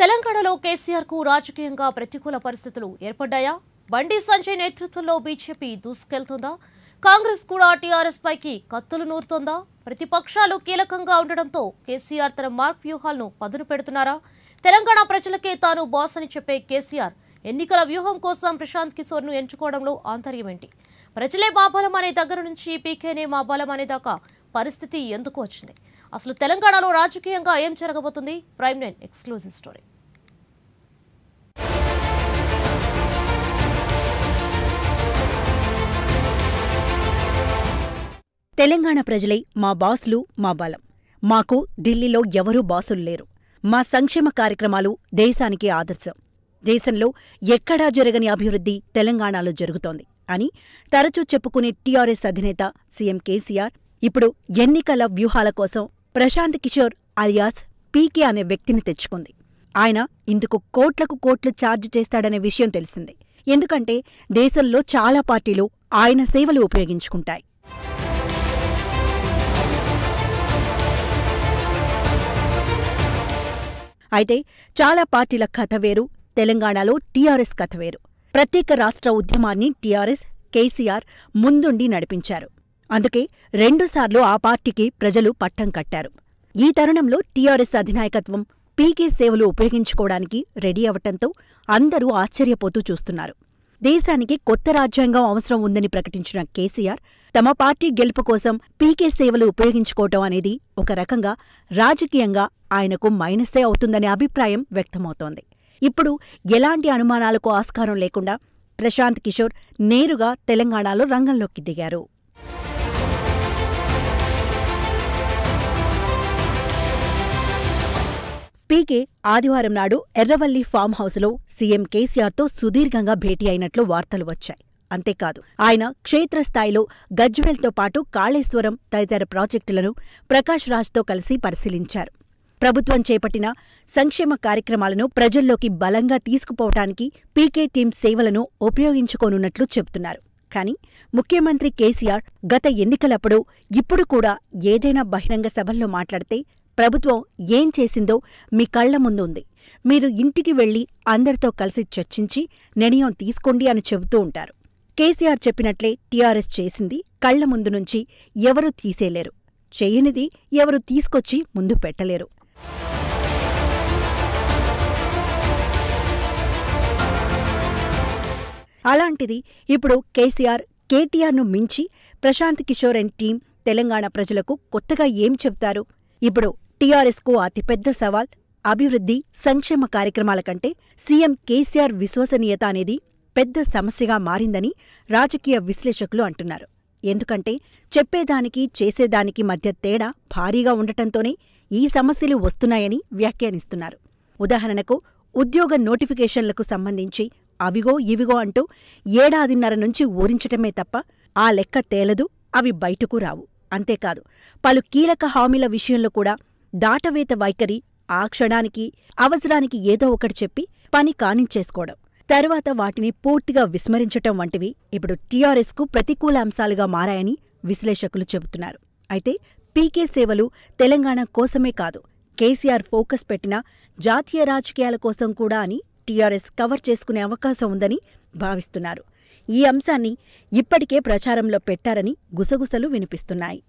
తెలంగాణలో కేసీఆర్ కు రాజకీయంగా ప్రతికూల పరిస్థితులు ఏర్పడ్డాయా బండి సంజయ్ నేతృత్వంలో బీజేపీ దూసుకెళ్తుందా కాంగ్రెస్ కూడా టీఆర్ఎస్ పైకి కత్తులు నూరుతోందా ప్రతిపక్షాలు కీలకంగా ఉండడంతో కేసీఆర్ తన మార్క్ వ్యూహాలను పదును పెడుతున్నారా తెలంగాణ ప్రజలకే తాను బాస్ అని చెప్పే కేసీఆర్ ఎన్నికల వ్యూహం కోసం ప్రశాంత్ కిషోర్ను ఎంచుకోవడంలో ఆంతర్యమేంటి ప్రజలే మా బలం అనే దగ్గర నుంచి పీకేనే మా బలం అనేదాకా పరిస్థితి ఎందుకు వచ్చింది అసలు తెలంగాణలో రాజకీయంగా ఏం జరగబోతుంది Prime nine exclusive story Telangana ప్రజలై మా బాసులు మా బలం మాకు ఢిల్లీలో ఎవరూ బాసులు లేరు మా సంక్షేమ కార్యక్రమాలు దేశానికి ఆదర్శం దేశంలో ఎక్కడా జరగని అభివృద్ధి తెలంగాణలో జరుగుతోంది అని తరచూ చెప్పుకునే టీఆర్ఎస్ అధినేత సీఎం కేసీఆర్ ఇప్పుడు ఎన్నికల వ్యూహాల కోసం ప్రశాంత్ కిషోర్ అలియాస్ పీకే అనే వ్యక్తిని తెచ్చుకుంది ఆయన ఇందుకు కోట్లకు కోట్లు ఛార్జ్ చేస్తాడనే విషయం తెలిసింది ఎందుకంటే దేశంలో చాలా పార్టీలు ఆయన సేవలు ఉపయోగించుకుంటాయి అయితే చాలా పార్టీల కథ వేరు తెలంగాణలో టీఆర్ఎస్ కథ వేరు ప్రత్యేక రాష్ట్ర ఉద్యమాన్ని టీఆర్ఎస్ కేసీఆర్ ముందుండి నడిపించారు అందుకే రెండుసార్లు ఆ పార్టీకి ప్రజలు పట్టం కట్టారు ఈ తరుణంలో టీఆర్ఎస్ అధినాయకత్వం పీకే సేవలు ఉపయోగించుకోవడానికి రెడీ అవటంతో అందరూ ఆశ్చర్యపోతూ చూస్తున్నారు దేశానికి కొత్త రాజ్యాంగం అవసరం ఉందని ప్రకటించిన కేసీఆర్ తమ పార్టీ గెలుపు కోసం పీకే సేవలు ఉపయోగించుకోవటం అనేది ఒక రకంగా రాజకీయంగా ఆయనకు మైనస్సే అవుతుందనే అభిప్రాయం వ్యక్తమవుతోంది ఇప్పుడు ఎలాంటి అనుమానాలకు ఆస్కారం లేకుండా ప్రశాంత్ కిషోర్ నేరుగా తెలంగాణలో రంగంలోకి దిగారు పీకే ఆదివారం నాడు ఎర్రవల్లి ఫామ్ హౌస్లో సీఎం కేసీఆర్తో సుదీర్ఘంగా భేటీ అయినట్లు వార్తలు వచ్చాయి అంతేకాదు ఆయన క్షేత్రస్థాయిలో గజ్వేల్తో పాటు కాళేశ్వరం తదితర ప్రాజెక్టులను ప్రకాష్ రాజ్తో కలిసి పరిశీలించారు ప్రభుత్వం చేపట్టిన సంక్షేమ కార్యక్రమాలను ప్రజల్లోకి బలంగా తీసుకుపోవటానికి పీకే టీం సేవలను ఉపయోగించుకోనున్నట్లు చెబుతున్నారు కానీ ముఖ్యమంత్రి కేసీఆర్ గత ఎన్నికలప్పుడు ఇప్పుడు కూడా ఏదైనా బహిరంగ సభల్లో మాట్లాడితే ప్రభుత్వం ఏం చేసిందో మీ కళ్ల ముందు ఉంది మీరు ఇంటికి వెళ్లి అందరితో కలిసి చర్చించి నిర్ణయం తీసుకోండి అని చెబుతూ ఉంటారు కేసీఆర్ చెప్పినట్లే టీఆర్ఎస్ చేసింది కళ్ల ముందు నుంచి ఎవరూ తీసేలేరు చేయనిది ఎవరు తీసుకొచ్చి ముందు పెట్టలేరు అలాంటిది ఇప్పుడు కేసీఆర్ కేటీఆర్ను మించి ప్రశాంత్ కిషోర్ అండ్ టీం తెలంగాణ ప్రజలకు కొత్తగా ఏం చెబుతారు ఇప్పుడు టీఆర్ఎస్కు అతిపెద్ద సవాల్ అభివృద్ధి సంక్షేమ కార్యక్రమాల కంటే సీఎం కేసీఆర్ విశ్వసనీయత అనేది పెద్ద సమస్యగా మారిందని రాజకీయ విశ్లేషకులు అంటున్నారు ఎందుకంటే చెప్పేదానికి చేసేదానికి మధ్య తేడా భారీగా ఉండటంతోనే ఈ సమస్యలు వస్తున్నాయని వ్యాఖ్యానిస్తున్నారు ఉదాహరణకు ఉద్యోగ నోటిఫికేషన్లకు సంబంధించి అవిగో ఇవిగో అంటూ ఏడాదిన్నర నుంచి ఊరించటమే తప్ప ఆ లెక్క తేలదు అవి బయటకు రావు అంతేకాదు పలు కీలక హామీల విషయంలో కూడా దాటవేత వైఖరి ఆ క్షణానికి అవసరానికి ఏదో ఒకటి చెప్పి పని కానించేసుకోవడం తరువాత వాటిని పూర్తిగా విస్మరించటం వంటివి ఇప్పుడు టీఆర్ఎస్కు ప్రతికూల అంశాలుగా మారాయని విశ్లేషకులు చెబుతున్నారు అయితే పీకే సేవలు తెలంగాణ కోసమే కాదు కేసీఆర్ ఫోకస్ పెట్టిన జాతీయ రాజకీయాల కోసం కూడా అని టీఆర్ఎస్ కవర్ చేసుకునే అవకాశం ఉందని భావిస్తున్నారు ఈ అంశాన్ని ఇప్పటికే ప్రచారంలో పెట్టారని గుసగుసలు వినిపిస్తున్నాయి